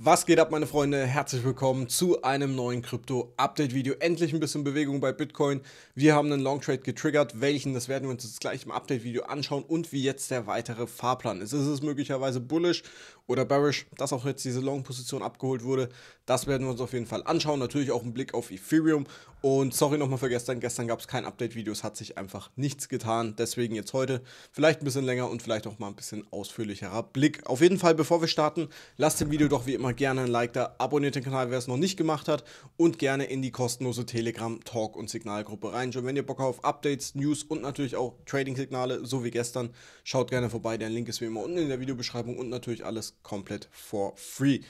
Was geht ab, meine Freunde? Herzlich willkommen zu einem neuen Krypto-Update-Video. Endlich ein bisschen Bewegung bei Bitcoin. Wir haben einen Long Trade getriggert. Welchen? Das werden wir uns jetzt gleich im Update-Video anschauen und wie jetzt der weitere Fahrplan ist. Ist es möglicherweise bullish oder bearish, dass auch jetzt diese Long-Position abgeholt wurde. Das werden wir uns auf jeden Fall anschauen. Natürlich auch ein Blick auf Ethereum. Und sorry nochmal für gestern. Gestern gab es kein Update-Video. Es hat sich einfach nichts getan. Deswegen jetzt heute vielleicht ein bisschen länger und vielleicht auch mal ein bisschen ausführlicherer Blick. Auf jeden Fall, bevor wir starten, lasst dem Video doch wie immer gerne ein Like da. Abonniert den Kanal, wer es noch nicht gemacht hat. Und gerne in die kostenlose Telegram, Talk und Signalgruppe rein. Schon wenn ihr Bock auf Updates, News und natürlich auch Trading-Signale, so wie gestern, schaut gerne vorbei. Der Link ist wie immer unten in der Videobeschreibung und natürlich alles komplett for free.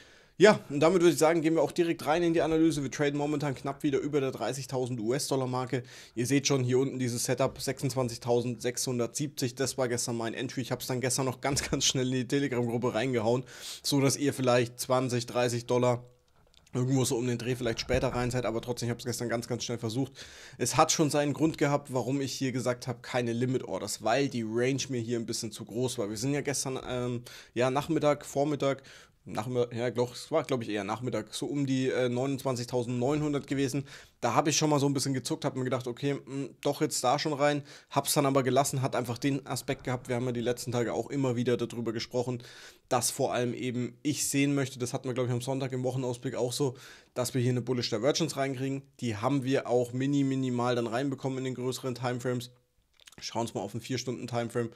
Ja, und damit würde ich sagen, gehen wir auch direkt rein in die Analyse. Wir traden momentan knapp wieder über der 30.000 US-Dollar-Marke. Ihr seht schon hier unten dieses Setup 26.670. Das war gestern mein Entry. Ich habe es dann gestern noch ganz, ganz schnell in die Telegram-Gruppe reingehauen, so dass ihr vielleicht 20, 30 Dollar Irgendwo so um den Dreh vielleicht später rein seid, aber trotzdem, ich habe es gestern ganz, ganz schnell versucht. Es hat schon seinen Grund gehabt, warum ich hier gesagt habe, keine Limit Orders, weil die Range mir hier ein bisschen zu groß war. Wir sind ja gestern, ähm, ja, Nachmittag, Vormittag, Nachmittag, ja, glaub, es war, glaube ich, eher Nachmittag, so um die äh, 29.900 gewesen da habe ich schon mal so ein bisschen gezuckt, habe mir gedacht, okay, mh, hm, doch jetzt da schon rein, Habe es dann aber gelassen, hat einfach den Aspekt gehabt, wir haben ja die letzten Tage auch immer wieder darüber gesprochen, dass vor allem eben ich sehen möchte, das hatten wir glaube ich am Sonntag im Wochenausblick auch so, dass wir hier eine Bullish Divergence reinkriegen, die haben wir auch mini minimal dann reinbekommen in den größeren Timeframes. Schauen uns mal auf einen 4-Stunden-Timeframe.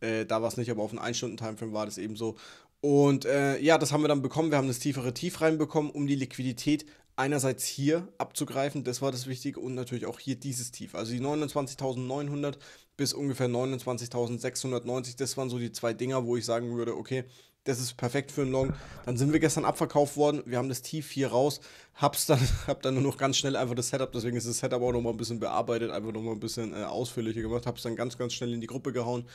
Äh, da war es nicht, aber auf einen 1-Stunden-Timeframe war das eben so. Und äh, ja, das haben wir dann bekommen. Wir haben das tiefere Tief reinbekommen, um die Liquidität einerseits hier abzugreifen, das war das Wichtige, und natürlich auch hier dieses Tief. Also die 29.900 bis ungefähr 29.690, das waren so die zwei Dinger, wo ich sagen würde, okay, das ist perfekt für einen Long. Dann sind wir gestern abverkauft worden. Wir haben das Tief hier raus. Hab's dann, hab dann nur noch ganz schnell einfach das Setup, deswegen ist das Setup auch nochmal ein bisschen bearbeitet, einfach nochmal ein bisschen äh, ausführlicher gemacht. Hab's dann ganz, ganz schnell in die Gruppe gehauen,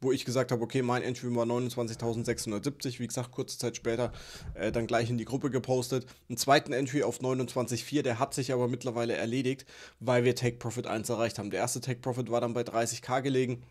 wo ich gesagt habe, okay, mein Entry war 29.670. Wie gesagt, kurze Zeit später äh, dann gleich in die Gruppe gepostet. Einen zweiten Entry auf 29.4, der hat sich aber mittlerweile erledigt, weil wir Take Profit 1 erreicht haben. Der erste Take Profit war dann bei 30k gelegen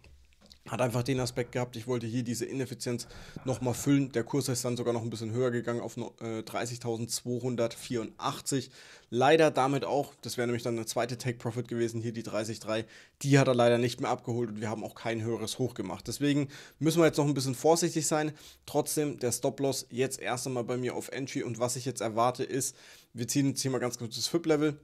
hat einfach den Aspekt gehabt, ich wollte hier diese Ineffizienz nochmal füllen. Der Kurs ist dann sogar noch ein bisschen höher gegangen auf 30.284. Äh, leider damit auch, das wäre nämlich dann eine zweite Take-Profit gewesen, hier die 30.3, die hat er leider nicht mehr abgeholt und wir haben auch kein höheres Hoch gemacht. Deswegen müssen wir jetzt noch ein bisschen vorsichtig sein. Trotzdem der Stop-Loss jetzt erst einmal bei mir auf Entry und was ich jetzt erwarte ist, wir ziehen jetzt hier mal ganz kurz das FIP-Level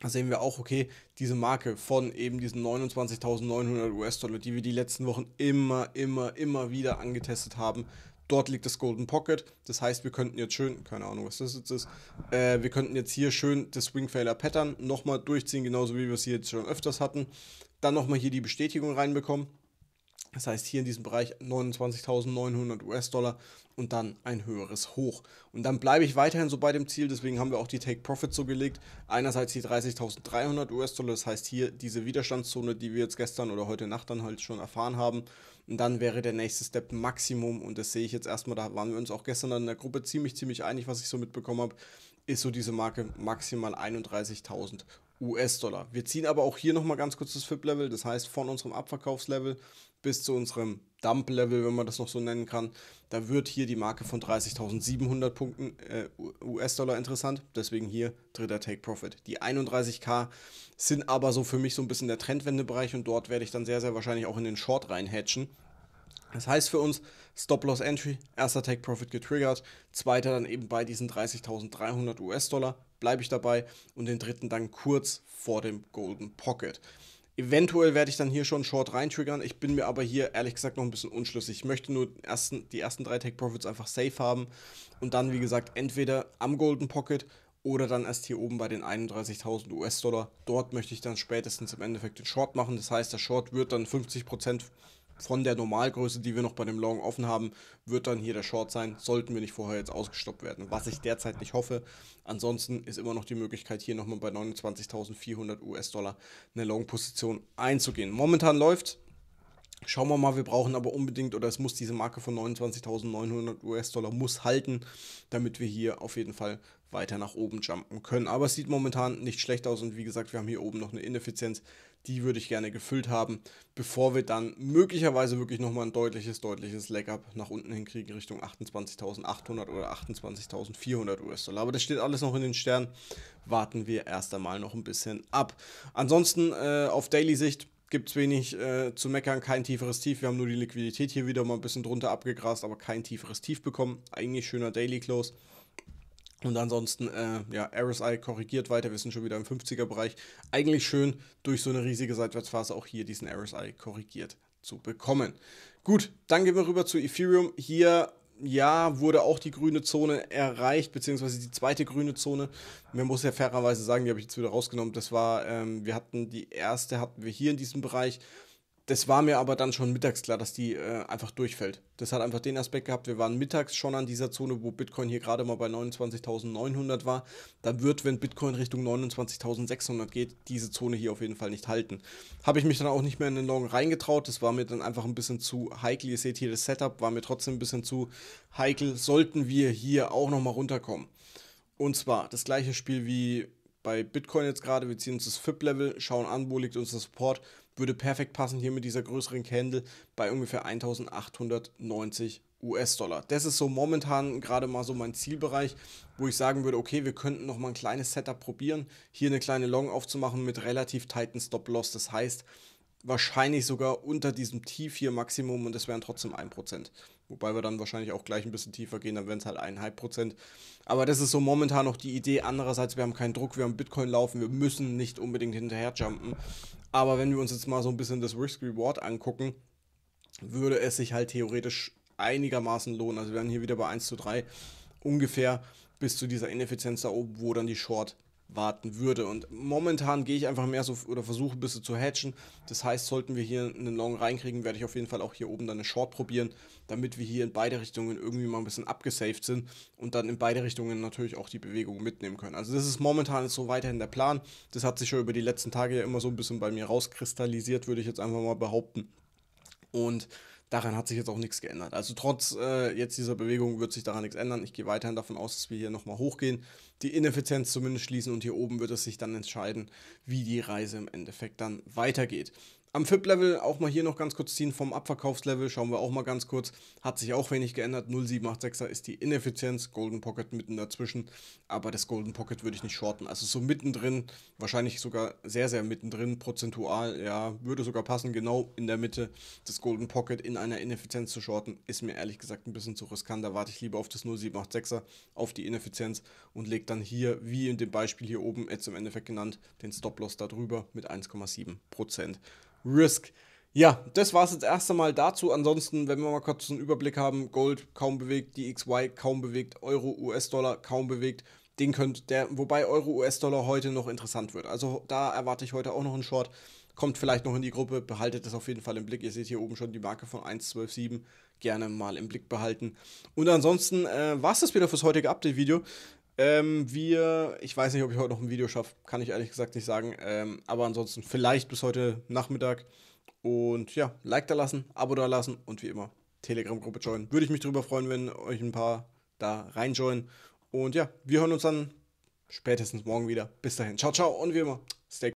da sehen wir auch, okay, diese Marke von eben diesen 29.900 US-Dollar, die wir die letzten Wochen immer, immer, immer wieder angetestet haben, dort liegt das Golden Pocket. Das heißt, wir könnten jetzt schön, keine Ahnung, was das jetzt ist, äh, wir könnten jetzt hier schön das Swing Failure Pattern nochmal durchziehen, genauso wie wir es hier jetzt schon öfters hatten. Dann nochmal hier die Bestätigung reinbekommen. Das heißt hier in diesem Bereich 29.900 US-Dollar und dann ein höheres Hoch. Und dann bleibe ich weiterhin so bei dem Ziel, deswegen haben wir auch die take profit so gelegt. Einerseits die 30.300 US-Dollar, das heißt hier diese Widerstandszone, die wir jetzt gestern oder heute Nacht dann halt schon erfahren haben. Und dann wäre der nächste Step Maximum und das sehe ich jetzt erstmal, da waren wir uns auch gestern dann in der Gruppe ziemlich, ziemlich einig, was ich so mitbekommen habe, ist so diese Marke maximal 31.000 US-Dollar. Wir ziehen aber auch hier nochmal ganz kurz das FIP-Level, das heißt von unserem Abverkaufslevel bis zu unserem Dump-Level, wenn man das noch so nennen kann. Da wird hier die Marke von 30.700 Punkten äh, US-Dollar interessant. Deswegen hier dritter Take-Profit. Die 31k sind aber so für mich so ein bisschen der Trendwendebereich und dort werde ich dann sehr, sehr wahrscheinlich auch in den Short reinhatchen. Das heißt für uns Stop-Loss-Entry, erster Take-Profit getriggert, zweiter dann eben bei diesen 30.300 US-Dollar, bleibe ich dabei und den dritten dann kurz vor dem Golden Pocket. Eventuell werde ich dann hier schon Short reintriggern. Ich bin mir aber hier ehrlich gesagt noch ein bisschen unschlüssig. Ich möchte nur ersten, die ersten drei Take Profits einfach safe haben und dann, wie gesagt, entweder am Golden Pocket oder dann erst hier oben bei den 31.000 US-Dollar. Dort möchte ich dann spätestens im Endeffekt den Short machen. Das heißt, der Short wird dann 50% von der Normalgröße, die wir noch bei dem Long offen haben, wird dann hier der Short sein, sollten wir nicht vorher jetzt ausgestoppt werden, was ich derzeit nicht hoffe. Ansonsten ist immer noch die Möglichkeit, hier nochmal bei 29.400 US-Dollar eine Long-Position einzugehen. Momentan läuft Schauen wir mal, wir brauchen aber unbedingt oder es muss diese Marke von 29.900 US-Dollar muss halten, damit wir hier auf jeden Fall weiter nach oben jumpen können. Aber es sieht momentan nicht schlecht aus und wie gesagt, wir haben hier oben noch eine Ineffizienz, die würde ich gerne gefüllt haben, bevor wir dann möglicherweise wirklich nochmal ein deutliches, deutliches Leg-Up nach unten hinkriegen Richtung 28.800 oder 28.400 US-Dollar. Aber das steht alles noch in den Sternen, warten wir erst einmal noch ein bisschen ab. Ansonsten äh, auf Daily-Sicht gibt es wenig äh, zu meckern, kein tieferes Tief. Wir haben nur die Liquidität hier wieder mal ein bisschen drunter abgegrast, aber kein tieferes Tief bekommen. Eigentlich schöner Daily Close. Und ansonsten, äh, ja, RSI korrigiert weiter. Wir sind schon wieder im 50er-Bereich. Eigentlich schön, durch so eine riesige Seitwärtsphase auch hier diesen RSI korrigiert zu bekommen. Gut, dann gehen wir rüber zu Ethereum. Hier ja, wurde auch die grüne Zone erreicht, beziehungsweise die zweite grüne Zone. Man muss ja fairerweise sagen, die habe ich jetzt wieder rausgenommen. Das war, ähm, wir hatten die erste, hatten wir hier in diesem Bereich. Das war mir aber dann schon mittags klar, dass die äh, einfach durchfällt. Das hat einfach den Aspekt gehabt, wir waren mittags schon an dieser Zone, wo Bitcoin hier gerade mal bei 29.900 war. Dann wird, wenn Bitcoin Richtung 29.600 geht, diese Zone hier auf jeden Fall nicht halten. Habe ich mich dann auch nicht mehr in den Long reingetraut. Das war mir dann einfach ein bisschen zu heikel. Ihr seht hier das Setup, war mir trotzdem ein bisschen zu heikel. Sollten wir hier auch nochmal runterkommen. Und zwar das gleiche Spiel wie bei Bitcoin jetzt gerade. Wir ziehen uns das FIP-Level, schauen an, wo liegt unser Support würde perfekt passen hier mit dieser größeren Candle bei ungefähr 1890 US-Dollar. Das ist so momentan gerade mal so mein Zielbereich, wo ich sagen würde, okay, wir könnten noch mal ein kleines Setup probieren, hier eine kleine Long aufzumachen mit relativ tighten Stop-Loss. Das heißt, wahrscheinlich sogar unter diesem Tief hier Maximum und es wären trotzdem 1%. Wobei wir dann wahrscheinlich auch gleich ein bisschen tiefer gehen, dann wären es halt 1,5%. Aber das ist so momentan noch die Idee. Andererseits, wir haben keinen Druck, wir haben Bitcoin laufen, wir müssen nicht unbedingt hinterher jumpen. Aber wenn wir uns jetzt mal so ein bisschen das Risk-Reward angucken, würde es sich halt theoretisch einigermaßen lohnen. Also wir wären hier wieder bei 1 zu 3 ungefähr bis zu dieser Ineffizienz da oben, wo dann die Short warten würde. Und momentan gehe ich einfach mehr so oder versuche ein bisschen zu hatchen. Das heißt, sollten wir hier einen Long reinkriegen, werde ich auf jeden Fall auch hier oben dann eine Short probieren, damit wir hier in beide Richtungen irgendwie mal ein bisschen abgesaved sind und dann in beide Richtungen natürlich auch die Bewegung mitnehmen können. Also das ist momentan so weiterhin der Plan. Das hat sich schon über die letzten Tage ja immer so ein bisschen bei mir rauskristallisiert, würde ich jetzt einfach mal behaupten. Und daran hat sich jetzt auch nichts geändert. Also trotz äh, jetzt dieser Bewegung wird sich daran nichts ändern. Ich gehe weiterhin davon aus, dass wir hier nochmal hochgehen, die Ineffizienz zumindest schließen und hier oben wird es sich dann entscheiden, wie die Reise im Endeffekt dann weitergeht. Am FIP-Level auch mal hier noch ganz kurz ziehen. Vom Abverkaufslevel schauen wir auch mal ganz kurz. Hat sich auch wenig geändert. 0,786er ist die Ineffizienz. Golden Pocket mitten dazwischen. Aber das Golden Pocket würde ich nicht shorten. Also so mittendrin, wahrscheinlich sogar sehr, sehr mittendrin, prozentual. Ja, würde sogar passen, genau in der Mitte des Golden Pocket in einer Ineffizienz zu shorten. Ist mir ehrlich gesagt ein bisschen zu riskant. Da warte ich lieber auf das 0,786er, auf die Ineffizienz und lege dann hier, wie in dem Beispiel hier oben, jetzt im Endeffekt genannt, den Stop-Loss darüber mit 1,7%. Risk. Ja, das war es jetzt erst einmal dazu. Ansonsten, wenn wir mal kurz einen Überblick haben, Gold kaum bewegt, die XY kaum bewegt, Euro, US-Dollar kaum bewegt. Den könnt der, wobei Euro, US-Dollar heute noch interessant wird. Also da erwarte ich heute auch noch einen Short. Kommt vielleicht noch in die Gruppe, behaltet das auf jeden Fall im Blick. Ihr seht hier oben schon die Marke von 1,127 gerne mal im Blick behalten. Und ansonsten äh, war es das wieder fürs heutige Update-Video. Ähm, wir, ich weiß nicht, ob ich heute noch ein Video schaffe, kann ich ehrlich gesagt nicht sagen. Ähm, aber ansonsten vielleicht bis heute Nachmittag. Und ja, Like da lassen, Abo da lassen und wie immer Telegram-Gruppe joinen. Würde ich mich drüber freuen, wenn euch ein paar da reinjoinen. Und ja, wir hören uns dann spätestens morgen wieder. Bis dahin. Ciao, ciao und wie immer.